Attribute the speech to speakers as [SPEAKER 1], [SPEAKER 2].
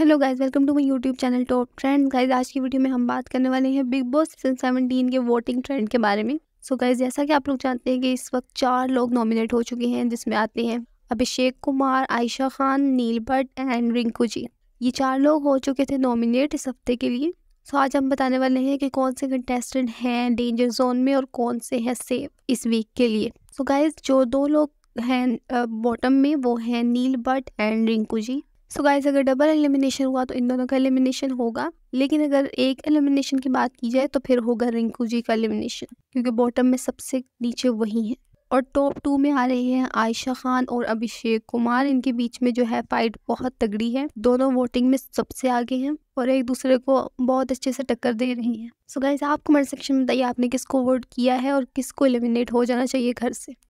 [SPEAKER 1] hello guys welcome to my YouTube channel top trend guys आज की video में हम बात करने वाले हैं बिग बॉस सीजन सेवनटीन के वोटिंग ट्रेंड के बारे में सो so गाइस जैसा कि आप लोग जानते हैं कि इस वक्त चार लोग नॉमिनेट हो चुके हैं जिसमें आते हैं अभिषेक कुमार आयशा खान नील भट्ट एंड रिंकू जी ये चार लोग हो चुके थे नॉमिनेट इस हफ्ते के लिए सो so, आज हम बताने वाले हैं कि कौन से कंटेस्टेंट हैं डेंजर जोन में और कौन से हैं सेफ इस वीक के लिए सो so, गाइज जो दो लोग हैं बॉटम में वो हैं Neil Bhatt and Rinku ji so so अगर डबल एलिमिनेशन हुआ तो इन दोनों का एलिमिनेशन होगा लेकिन अगर एक एलिमिनेशन की बात की जाए तो फिर होगा रिंकू जी का एलिमिनेशन क्योंकि बॉटम में सबसे नीचे वही है और टॉप टू में आ रहे हैं आयशा खान और अभिषेक कुमार इनके बीच में जो है फाइट बहुत तगड़ी है दोनों वोटिंग में सबसे आगे हैं और एक दूसरे को बहुत अच्छे से टक्कर दे रही हैं सो so गाइज आप कमेंट सेक्शन में बताइए आपने किसको वोट किया है और किसको एलिमिनेट हो जाना चाहिए घर से